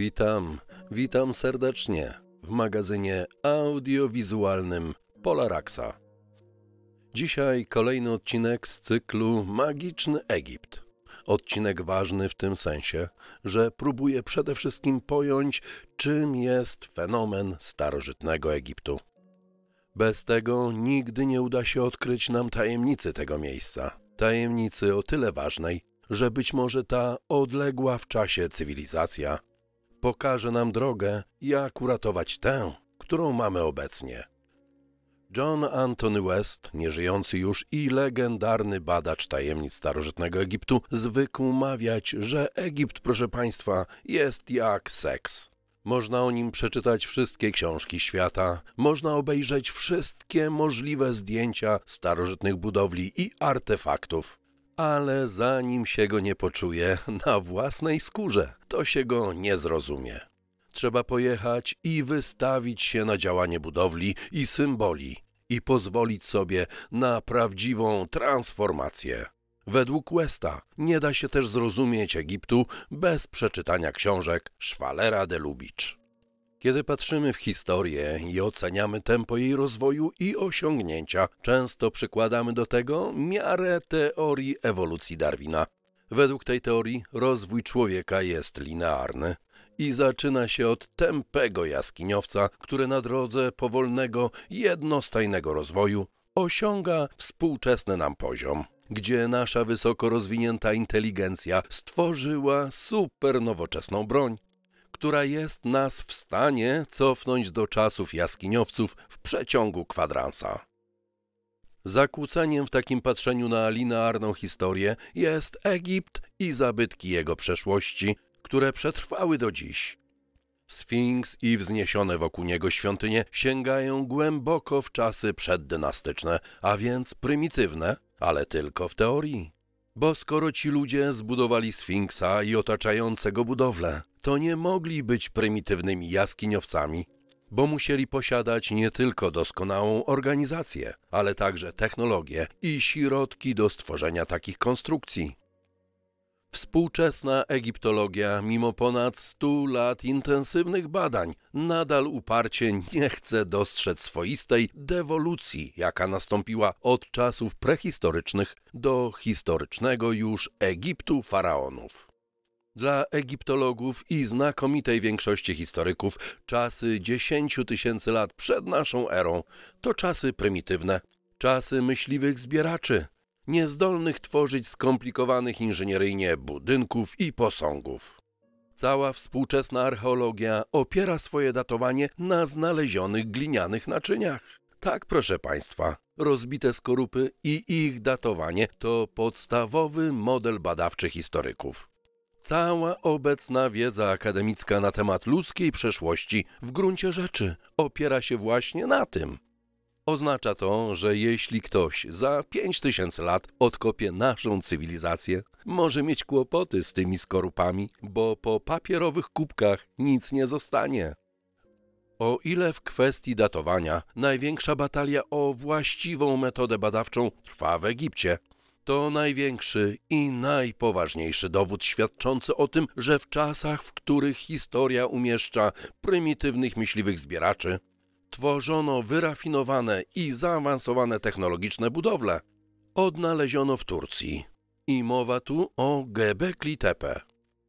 Witam, witam serdecznie w magazynie audiowizualnym Polaraxa. Dzisiaj kolejny odcinek z cyklu Magiczny Egipt. Odcinek ważny w tym sensie, że próbuje przede wszystkim pojąć, czym jest fenomen starożytnego Egiptu. Bez tego nigdy nie uda się odkryć nam tajemnicy tego miejsca. Tajemnicy o tyle ważnej, że być może ta odległa w czasie cywilizacja pokaże nam drogę, jak uratować tę, którą mamy obecnie. John Anthony West, nieżyjący już i legendarny badacz tajemnic starożytnego Egiptu, zwykł mawiać, że Egipt, proszę Państwa, jest jak seks. Można o nim przeczytać wszystkie książki świata, można obejrzeć wszystkie możliwe zdjęcia starożytnych budowli i artefaktów ale zanim się go nie poczuje na własnej skórze, to się go nie zrozumie. Trzeba pojechać i wystawić się na działanie budowli i symboli i pozwolić sobie na prawdziwą transformację. Według Westa nie da się też zrozumieć Egiptu bez przeczytania książek Szwalera de Lubicz. Kiedy patrzymy w historię i oceniamy tempo jej rozwoju i osiągnięcia, często przykładamy do tego miarę teorii ewolucji Darwina. Według tej teorii rozwój człowieka jest linearny i zaczyna się od tempego jaskiniowca, który na drodze powolnego, jednostajnego rozwoju osiąga współczesny nam poziom, gdzie nasza wysoko rozwinięta inteligencja stworzyła super nowoczesną broń, która jest nas w stanie cofnąć do czasów jaskiniowców w przeciągu kwadransa. Zakłóceniem w takim patrzeniu na linearną historię jest Egipt i zabytki jego przeszłości, które przetrwały do dziś. Sfinks i wzniesione wokół niego świątynie sięgają głęboko w czasy przeddynastyczne, a więc prymitywne, ale tylko w teorii. Bo skoro ci ludzie zbudowali Sfinksa i otaczającego budowlę, to nie mogli być prymitywnymi jaskiniowcami, bo musieli posiadać nie tylko doskonałą organizację, ale także technologię i środki do stworzenia takich konstrukcji. Współczesna egiptologia, mimo ponad 100 lat intensywnych badań, nadal uparcie nie chce dostrzec swoistej dewolucji, jaka nastąpiła od czasów prehistorycznych do historycznego już Egiptu faraonów. Dla egiptologów i znakomitej większości historyków czasy 10 tysięcy lat przed naszą erą to czasy prymitywne, czasy myśliwych zbieraczy – niezdolnych tworzyć skomplikowanych inżynieryjnie budynków i posągów. Cała współczesna archeologia opiera swoje datowanie na znalezionych glinianych naczyniach. Tak, proszę Państwa, rozbite skorupy i ich datowanie to podstawowy model badawczy historyków. Cała obecna wiedza akademicka na temat ludzkiej przeszłości w gruncie rzeczy opiera się właśnie na tym. Oznacza to, że jeśli ktoś za 5000 lat odkopie naszą cywilizację, może mieć kłopoty z tymi skorupami, bo po papierowych kubkach nic nie zostanie. O ile w kwestii datowania największa batalia o właściwą metodę badawczą trwa w Egipcie, to największy i najpoważniejszy dowód świadczący o tym, że w czasach, w których historia umieszcza prymitywnych myśliwych zbieraczy, tworzono wyrafinowane i zaawansowane technologiczne budowle, odnaleziono w Turcji. I mowa tu o Gebekli Tepe.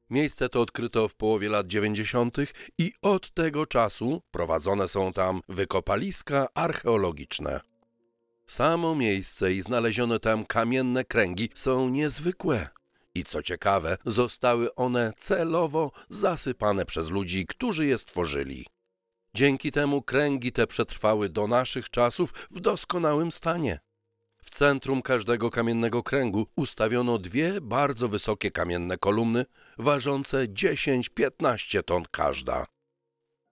Miejsce to odkryto w połowie lat 90. i od tego czasu prowadzone są tam wykopaliska archeologiczne. Samo miejsce i znalezione tam kamienne kręgi są niezwykłe. I co ciekawe, zostały one celowo zasypane przez ludzi, którzy je stworzyli. Dzięki temu kręgi te przetrwały do naszych czasów w doskonałym stanie. W centrum każdego kamiennego kręgu ustawiono dwie bardzo wysokie kamienne kolumny, ważące 10-15 ton każda.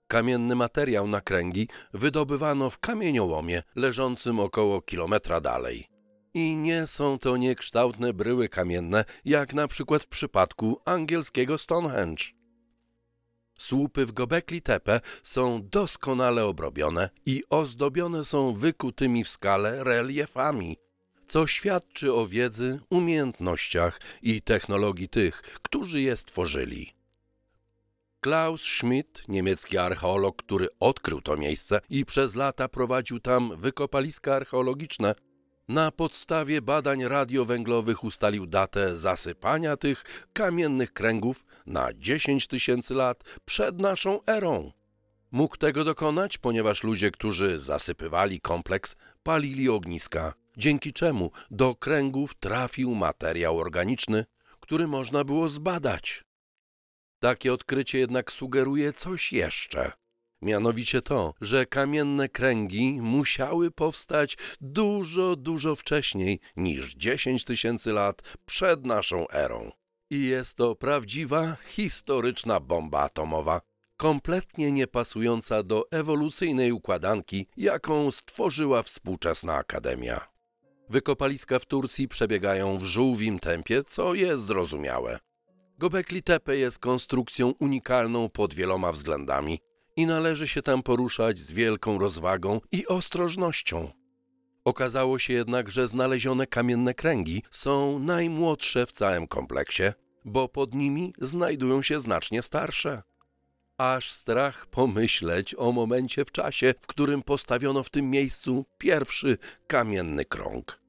Kamienny materiał na kręgi wydobywano w kamieniołomie leżącym około kilometra dalej. I nie są to niekształtne bryły kamienne, jak na przykład w przypadku angielskiego Stonehenge. Słupy w Gobekli Tepe są doskonale obrobione i ozdobione są wykutymi w skale reliefami, co świadczy o wiedzy, umiejętnościach i technologii tych, którzy je stworzyli. Klaus Schmidt, niemiecki archeolog, który odkrył to miejsce i przez lata prowadził tam wykopaliska archeologiczne, na podstawie badań radiowęglowych ustalił datę zasypania tych kamiennych kręgów na 10 tysięcy lat przed naszą erą. Mógł tego dokonać, ponieważ ludzie, którzy zasypywali kompleks, palili ogniska, dzięki czemu do kręgów trafił materiał organiczny, który można było zbadać. Takie odkrycie jednak sugeruje coś jeszcze. Mianowicie to, że kamienne kręgi musiały powstać dużo, dużo wcześniej niż 10 tysięcy lat przed naszą erą. I jest to prawdziwa, historyczna bomba atomowa, kompletnie niepasująca do ewolucyjnej układanki, jaką stworzyła współczesna akademia. Wykopaliska w Turcji przebiegają w żółwim tempie, co jest zrozumiałe. Gobekli Tepe jest konstrukcją unikalną pod wieloma względami, i należy się tam poruszać z wielką rozwagą i ostrożnością. Okazało się jednak, że znalezione kamienne kręgi są najmłodsze w całym kompleksie, bo pod nimi znajdują się znacznie starsze. Aż strach pomyśleć o momencie w czasie, w którym postawiono w tym miejscu pierwszy kamienny krąg.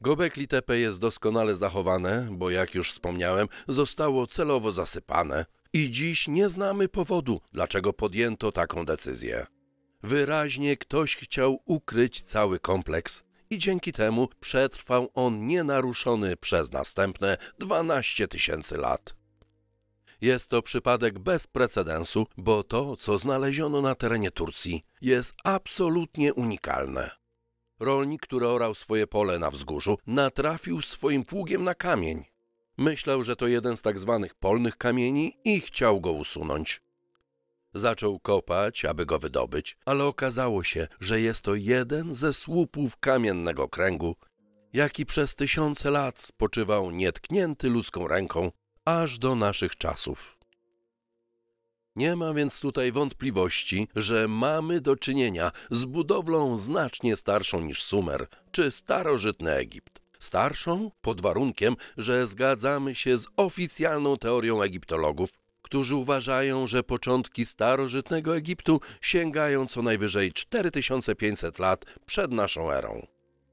Gobekli Tepe jest doskonale zachowane, bo jak już wspomniałem, zostało celowo zasypane, i dziś nie znamy powodu, dlaczego podjęto taką decyzję. Wyraźnie ktoś chciał ukryć cały kompleks i dzięki temu przetrwał on nienaruszony przez następne 12 tysięcy lat. Jest to przypadek bez precedensu, bo to, co znaleziono na terenie Turcji, jest absolutnie unikalne. Rolnik, który orał swoje pole na wzgórzu, natrafił swoim pługiem na kamień. Myślał, że to jeden z tak zwanych polnych kamieni i chciał go usunąć. Zaczął kopać, aby go wydobyć, ale okazało się, że jest to jeden ze słupów kamiennego kręgu, jaki przez tysiące lat spoczywał nietknięty ludzką ręką aż do naszych czasów. Nie ma więc tutaj wątpliwości, że mamy do czynienia z budowlą znacznie starszą niż Sumer czy starożytny Egipt starszą pod warunkiem, że zgadzamy się z oficjalną teorią egiptologów, którzy uważają, że początki starożytnego Egiptu sięgają co najwyżej 4500 lat przed naszą erą.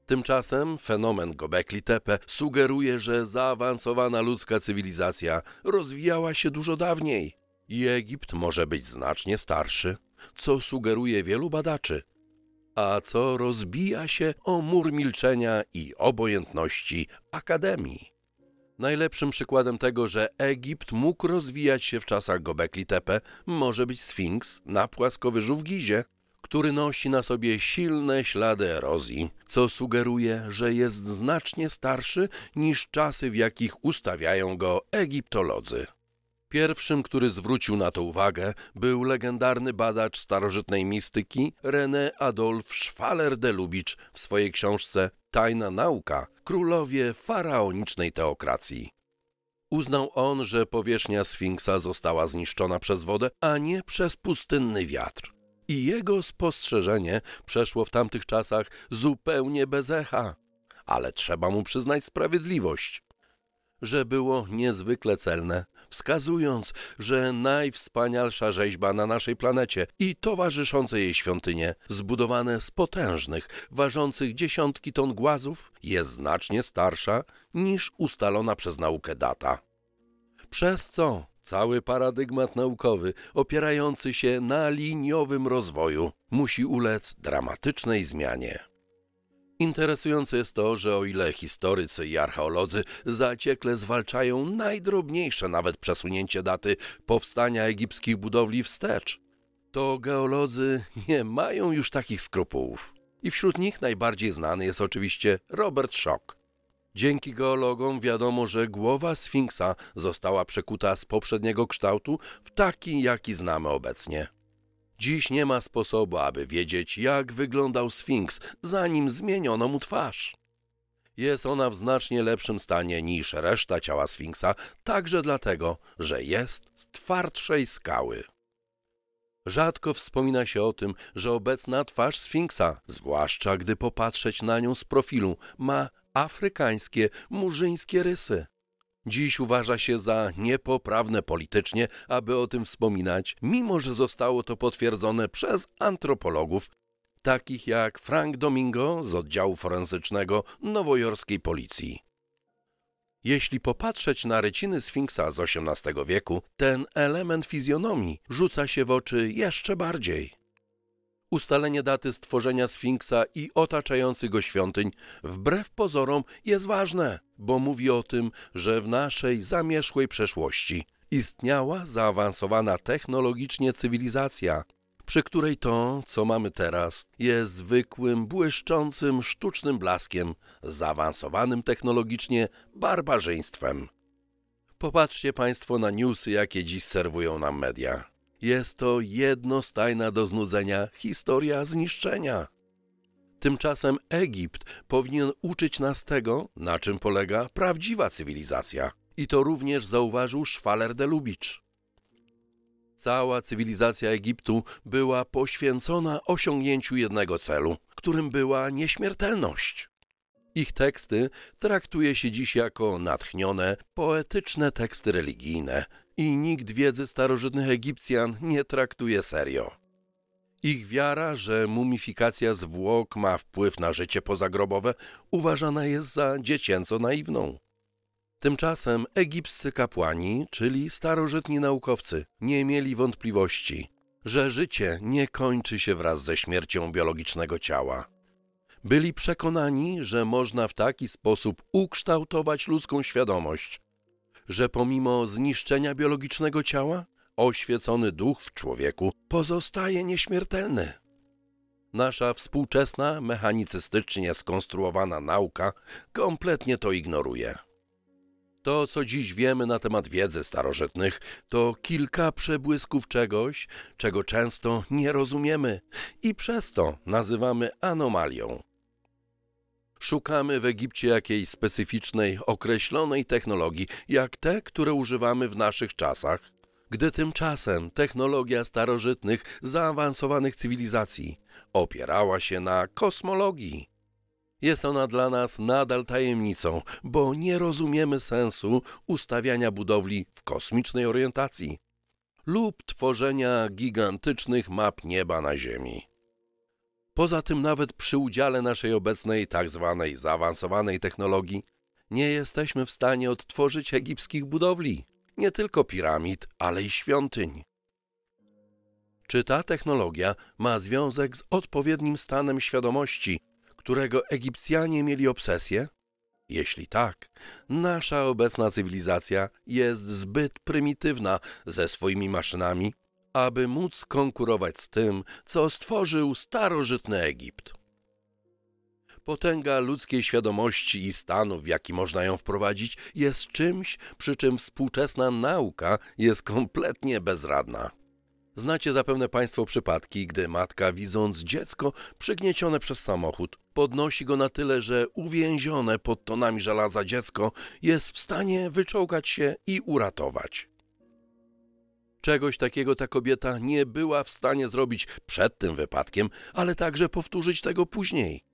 Tymczasem fenomen Gobekli Tepe sugeruje, że zaawansowana ludzka cywilizacja rozwijała się dużo dawniej i Egipt może być znacznie starszy, co sugeruje wielu badaczy, a co rozbija się o mur milczenia i obojętności Akademii. Najlepszym przykładem tego, że Egipt mógł rozwijać się w czasach Gobekli Tepe, może być Sfinks na płaskowyżu w Gizie, który nosi na sobie silne ślady erozji, co sugeruje, że jest znacznie starszy niż czasy, w jakich ustawiają go egiptolodzy. Pierwszym, który zwrócił na to uwagę, był legendarny badacz starożytnej mistyki René Adolf Schwaler de Lubicz w swojej książce Tajna nauka królowie faraonicznej teokracji. Uznał on, że powierzchnia Sfinksa została zniszczona przez wodę, a nie przez pustynny wiatr. I jego spostrzeżenie przeszło w tamtych czasach zupełnie bez echa. Ale trzeba mu przyznać sprawiedliwość że było niezwykle celne, wskazując, że najwspanialsza rzeźba na naszej planecie i towarzyszące jej świątynie, zbudowane z potężnych, ważących dziesiątki ton głazów, jest znacznie starsza niż ustalona przez naukę data. Przez co Cały paradygmat naukowy, opierający się na liniowym rozwoju, musi ulec dramatycznej zmianie. Interesujące jest to, że o ile historycy i archeolodzy zaciekle zwalczają najdrobniejsze nawet przesunięcie daty powstania egipskich budowli wstecz, to geolodzy nie mają już takich skrupułów. I wśród nich najbardziej znany jest oczywiście Robert Schock. Dzięki geologom wiadomo, że głowa Sfinksa została przekuta z poprzedniego kształtu w taki, jaki znamy obecnie. Dziś nie ma sposobu, aby wiedzieć, jak wyglądał Sfinks, zanim zmieniono mu twarz. Jest ona w znacznie lepszym stanie niż reszta ciała Sfinksa, także dlatego, że jest z twardszej skały. Rzadko wspomina się o tym, że obecna twarz Sfinksa, zwłaszcza gdy popatrzeć na nią z profilu, ma afrykańskie, murzyńskie rysy. Dziś uważa się za niepoprawne politycznie, aby o tym wspominać, mimo że zostało to potwierdzone przez antropologów, takich jak Frank Domingo z oddziału forensycznego nowojorskiej policji. Jeśli popatrzeć na ryciny Sfinksa z XVIII wieku, ten element fizjonomii rzuca się w oczy jeszcze bardziej. Ustalenie daty stworzenia Sfinksa i otaczających go świątyń wbrew pozorom jest ważne, bo mówi o tym, że w naszej zamierzchłej przeszłości istniała zaawansowana technologicznie cywilizacja, przy której to, co mamy teraz, jest zwykłym, błyszczącym, sztucznym blaskiem, zaawansowanym technologicznie barbarzyństwem. Popatrzcie Państwo na newsy, jakie dziś serwują nam media. Jest to jednostajna do znudzenia historia zniszczenia. Tymczasem Egipt powinien uczyć nas tego, na czym polega prawdziwa cywilizacja. I to również zauważył Szwaler de Lubicz. Cała cywilizacja Egiptu była poświęcona osiągnięciu jednego celu, którym była nieśmiertelność. Ich teksty traktuje się dziś jako natchnione, poetyczne teksty religijne, i nikt wiedzy starożytnych Egipcjan nie traktuje serio. Ich wiara, że mumifikacja zwłok ma wpływ na życie pozagrobowe, uważana jest za dziecięco naiwną. Tymczasem egipscy kapłani, czyli starożytni naukowcy, nie mieli wątpliwości, że życie nie kończy się wraz ze śmiercią biologicznego ciała. Byli przekonani, że można w taki sposób ukształtować ludzką świadomość, że pomimo zniszczenia biologicznego ciała, oświecony duch w człowieku pozostaje nieśmiertelny. Nasza współczesna, mechanicystycznie skonstruowana nauka kompletnie to ignoruje. To, co dziś wiemy na temat wiedzy starożytnych, to kilka przebłysków czegoś, czego często nie rozumiemy i przez to nazywamy anomalią. Szukamy w Egipcie jakiejś specyficznej, określonej technologii, jak te, które używamy w naszych czasach. Gdy tymczasem technologia starożytnych, zaawansowanych cywilizacji opierała się na kosmologii. Jest ona dla nas nadal tajemnicą, bo nie rozumiemy sensu ustawiania budowli w kosmicznej orientacji lub tworzenia gigantycznych map nieba na Ziemi. Poza tym nawet przy udziale naszej obecnej tzw. Tak zaawansowanej technologii nie jesteśmy w stanie odtworzyć egipskich budowli, nie tylko piramid, ale i świątyń. Czy ta technologia ma związek z odpowiednim stanem świadomości, którego Egipcjanie mieli obsesję? Jeśli tak, nasza obecna cywilizacja jest zbyt prymitywna ze swoimi maszynami, aby móc konkurować z tym, co stworzył starożytny Egipt. Potęga ludzkiej świadomości i stanu, w jaki można ją wprowadzić, jest czymś, przy czym współczesna nauka jest kompletnie bezradna. Znacie zapewne Państwo przypadki, gdy matka, widząc dziecko przygniecione przez samochód, podnosi go na tyle, że uwięzione pod tonami żelaza dziecko jest w stanie wyczołgać się i uratować. Czegoś takiego ta kobieta nie była w stanie zrobić przed tym wypadkiem, ale także powtórzyć tego później.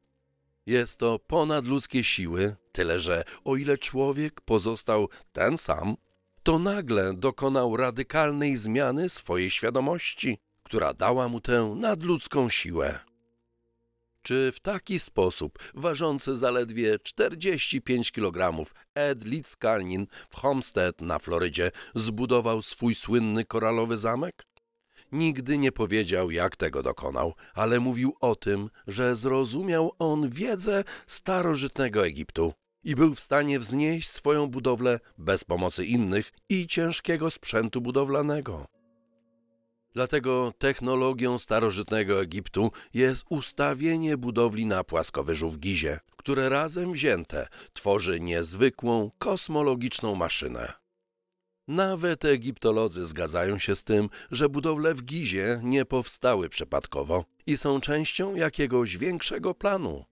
Jest to ponadludzkie siły, tyle że o ile człowiek pozostał ten sam, to nagle dokonał radykalnej zmiany swojej świadomości, która dała mu tę nadludzką siłę czy w taki sposób ważący zaledwie 45 kg Ed Litzkalnin w Homestead na Florydzie zbudował swój słynny koralowy zamek? Nigdy nie powiedział, jak tego dokonał, ale mówił o tym, że zrozumiał on wiedzę starożytnego Egiptu i był w stanie wznieść swoją budowlę bez pomocy innych i ciężkiego sprzętu budowlanego. Dlatego technologią starożytnego Egiptu jest ustawienie budowli na płaskowyżu w Gizie, które razem wzięte tworzy niezwykłą kosmologiczną maszynę. Nawet egiptolodzy zgadzają się z tym, że budowle w Gizie nie powstały przypadkowo i są częścią jakiegoś większego planu.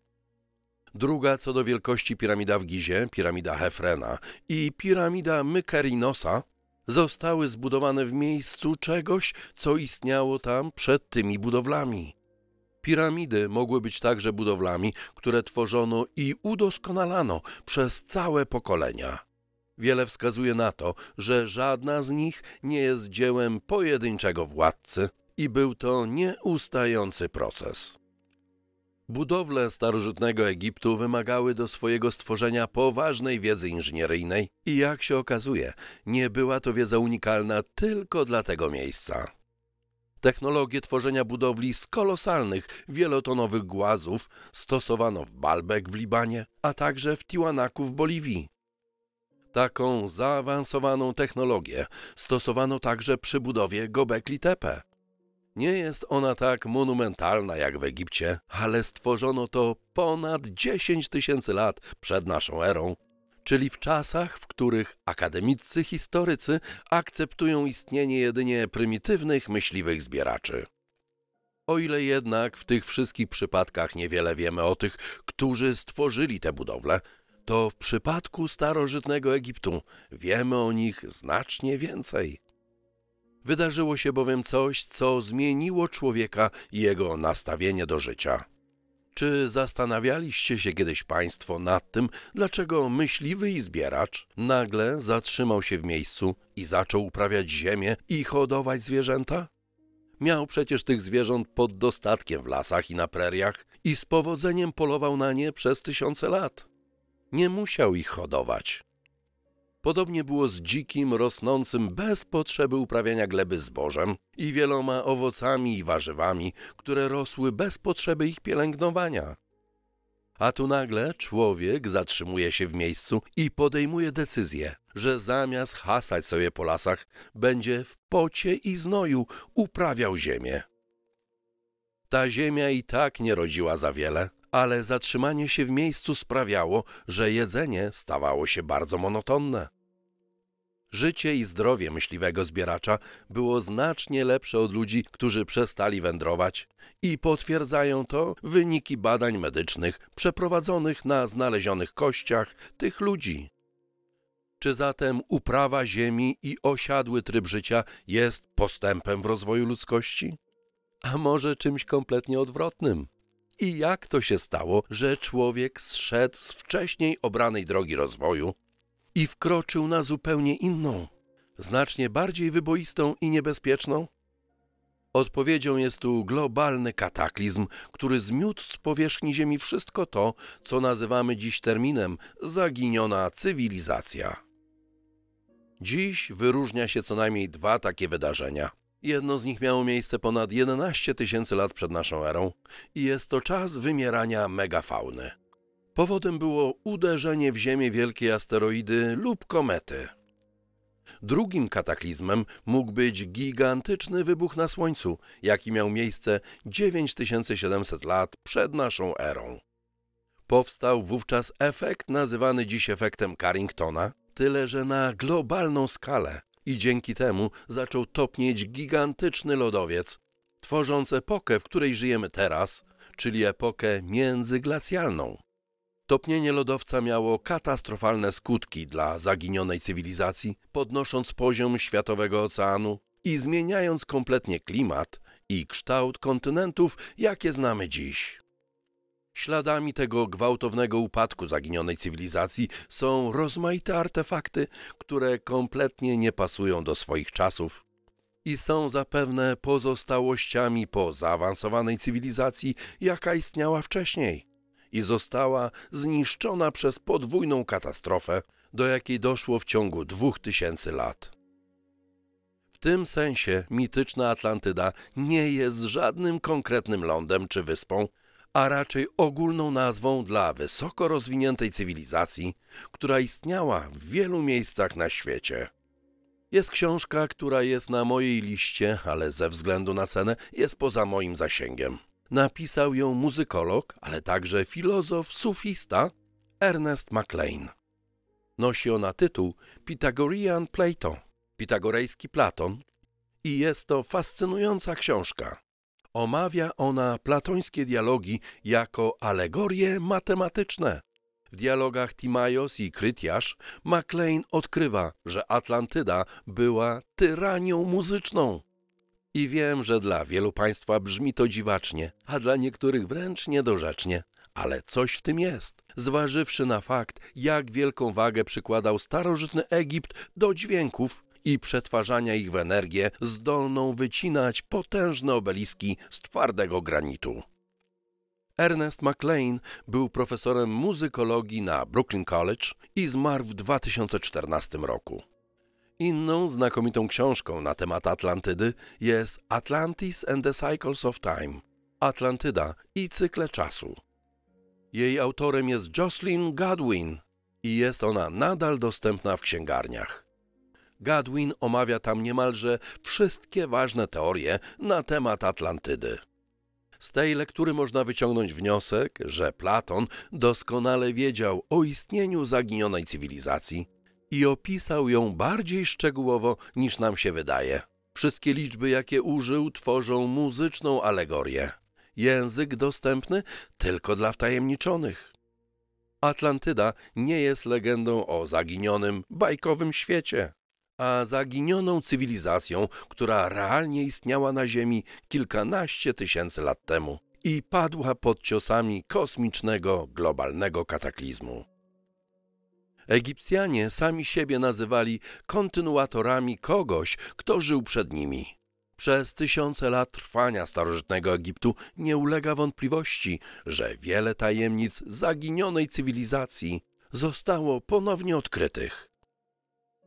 Druga co do wielkości piramida w Gizie, piramida Hefrena i piramida Mykerinosa zostały zbudowane w miejscu czegoś, co istniało tam przed tymi budowlami. Piramidy mogły być także budowlami, które tworzono i udoskonalano przez całe pokolenia. Wiele wskazuje na to, że żadna z nich nie jest dziełem pojedynczego władcy i był to nieustający proces. Budowle starożytnego Egiptu wymagały do swojego stworzenia poważnej wiedzy inżynieryjnej i jak się okazuje, nie była to wiedza unikalna tylko dla tego miejsca. Technologię tworzenia budowli z kolosalnych, wielotonowych głazów stosowano w Balbek w Libanie, a także w Tiwanaku w Boliwii. Taką zaawansowaną technologię stosowano także przy budowie Gobekli Tepe, nie jest ona tak monumentalna jak w Egipcie, ale stworzono to ponad 10 tysięcy lat przed naszą erą, czyli w czasach, w których akademicy historycy akceptują istnienie jedynie prymitywnych myśliwych zbieraczy. O ile jednak w tych wszystkich przypadkach niewiele wiemy o tych, którzy stworzyli te budowle, to w przypadku starożytnego Egiptu wiemy o nich znacznie więcej. Wydarzyło się bowiem coś, co zmieniło człowieka i jego nastawienie do życia. Czy zastanawialiście się kiedyś Państwo nad tym, dlaczego myśliwy i zbieracz nagle zatrzymał się w miejscu i zaczął uprawiać ziemię i hodować zwierzęta? Miał przecież tych zwierząt pod dostatkiem w lasach i na preriach i z powodzeniem polował na nie przez tysiące lat. Nie musiał ich hodować. Podobnie było z dzikim, rosnącym bez potrzeby uprawiania gleby zbożem i wieloma owocami i warzywami, które rosły bez potrzeby ich pielęgnowania. A tu nagle człowiek zatrzymuje się w miejscu i podejmuje decyzję, że zamiast hasać sobie po lasach, będzie w pocie i znoju uprawiał ziemię. Ta ziemia i tak nie rodziła za wiele, ale zatrzymanie się w miejscu sprawiało, że jedzenie stawało się bardzo monotonne. Życie i zdrowie myśliwego zbieracza było znacznie lepsze od ludzi, którzy przestali wędrować i potwierdzają to wyniki badań medycznych przeprowadzonych na znalezionych kościach tych ludzi. Czy zatem uprawa ziemi i osiadły tryb życia jest postępem w rozwoju ludzkości? A może czymś kompletnie odwrotnym? I jak to się stało, że człowiek zszedł z wcześniej obranej drogi rozwoju i wkroczył na zupełnie inną, znacznie bardziej wyboistą i niebezpieczną? Odpowiedzią jest tu globalny kataklizm, który zmiótł z powierzchni Ziemi wszystko to, co nazywamy dziś terminem zaginiona cywilizacja. Dziś wyróżnia się co najmniej dwa takie wydarzenia – Jedno z nich miało miejsce ponad 11 tysięcy lat przed naszą erą i jest to czas wymierania megafauny. Powodem było uderzenie w Ziemię wielkiej asteroidy lub komety. Drugim kataklizmem mógł być gigantyczny wybuch na Słońcu, jaki miał miejsce 9700 lat przed naszą erą. Powstał wówczas efekt nazywany dziś efektem Carringtona, tyle że na globalną skalę, i dzięki temu zaczął topnieć gigantyczny lodowiec, tworząc epokę, w której żyjemy teraz, czyli epokę międzyglacialną. Topnienie lodowca miało katastrofalne skutki dla zaginionej cywilizacji, podnosząc poziom światowego oceanu i zmieniając kompletnie klimat i kształt kontynentów, jakie znamy dziś. Śladami tego gwałtownego upadku zaginionej cywilizacji są rozmaite artefakty, które kompletnie nie pasują do swoich czasów i są zapewne pozostałościami po zaawansowanej cywilizacji, jaka istniała wcześniej i została zniszczona przez podwójną katastrofę, do jakiej doszło w ciągu dwóch tysięcy lat. W tym sensie mityczna Atlantyda nie jest żadnym konkretnym lądem czy wyspą, a raczej ogólną nazwą dla wysoko rozwiniętej cywilizacji, która istniała w wielu miejscach na świecie. Jest książka, która jest na mojej liście, ale ze względu na cenę jest poza moim zasięgiem. Napisał ją muzykolog, ale także filozof, sufista Ernest MacLean. Nosi ona tytuł Pythagorean Plato, pitagorejski Platon i jest to fascynująca książka. Omawia ona platońskie dialogi jako alegorie matematyczne. W dialogach Timaios i Krytiasz MacLean odkrywa, że Atlantyda była tyranią muzyczną. I wiem, że dla wielu państwa brzmi to dziwacznie, a dla niektórych wręcz niedorzecznie. Ale coś w tym jest, zważywszy na fakt, jak wielką wagę przykładał starożytny Egipt do dźwięków i przetwarzania ich w energię zdolną wycinać potężne obeliski z twardego granitu. Ernest MacLean był profesorem muzykologii na Brooklyn College i zmarł w 2014 roku. Inną znakomitą książką na temat Atlantydy jest Atlantis and the Cycles of Time Atlantyda i cykle czasu. Jej autorem jest Jocelyn Godwin i jest ona nadal dostępna w księgarniach. Gadwin omawia tam niemalże wszystkie ważne teorie na temat Atlantydy. Z tej lektury można wyciągnąć wniosek, że Platon doskonale wiedział o istnieniu zaginionej cywilizacji i opisał ją bardziej szczegółowo niż nam się wydaje. Wszystkie liczby, jakie użył, tworzą muzyczną alegorię. Język dostępny tylko dla wtajemniczonych. Atlantyda nie jest legendą o zaginionym, bajkowym świecie a zaginioną cywilizacją, która realnie istniała na Ziemi kilkanaście tysięcy lat temu i padła pod ciosami kosmicznego, globalnego kataklizmu. Egipcjanie sami siebie nazywali kontynuatorami kogoś, kto żył przed nimi. Przez tysiące lat trwania starożytnego Egiptu nie ulega wątpliwości, że wiele tajemnic zaginionej cywilizacji zostało ponownie odkrytych.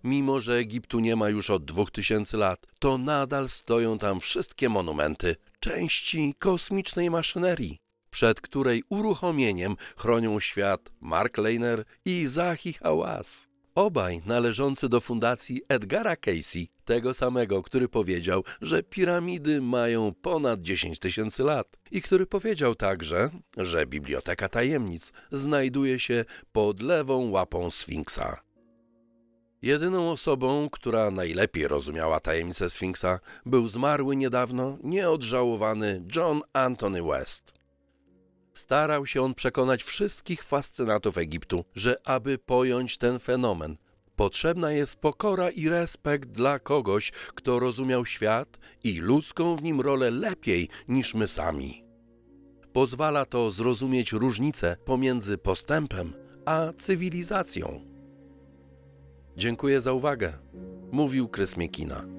Mimo, że Egiptu nie ma już od 2000 lat, to nadal stoją tam wszystkie monumenty, części kosmicznej maszynerii, przed której uruchomieniem chronią świat Mark Lehner i Zahi Hałas. Obaj należący do fundacji Edgara Casey, tego samego, który powiedział, że piramidy mają ponad 10 tysięcy lat i który powiedział także, że Biblioteka Tajemnic znajduje się pod lewą łapą Sfinksa. Jedyną osobą, która najlepiej rozumiała tajemnicę Sfinksa, był zmarły niedawno nieodżałowany John Anthony West. Starał się on przekonać wszystkich fascynatów Egiptu, że aby pojąć ten fenomen, potrzebna jest pokora i respekt dla kogoś, kto rozumiał świat i ludzką w nim rolę lepiej niż my sami. Pozwala to zrozumieć różnicę pomiędzy postępem a cywilizacją. Dziękuję za uwagę. Mówił Kres Miekina.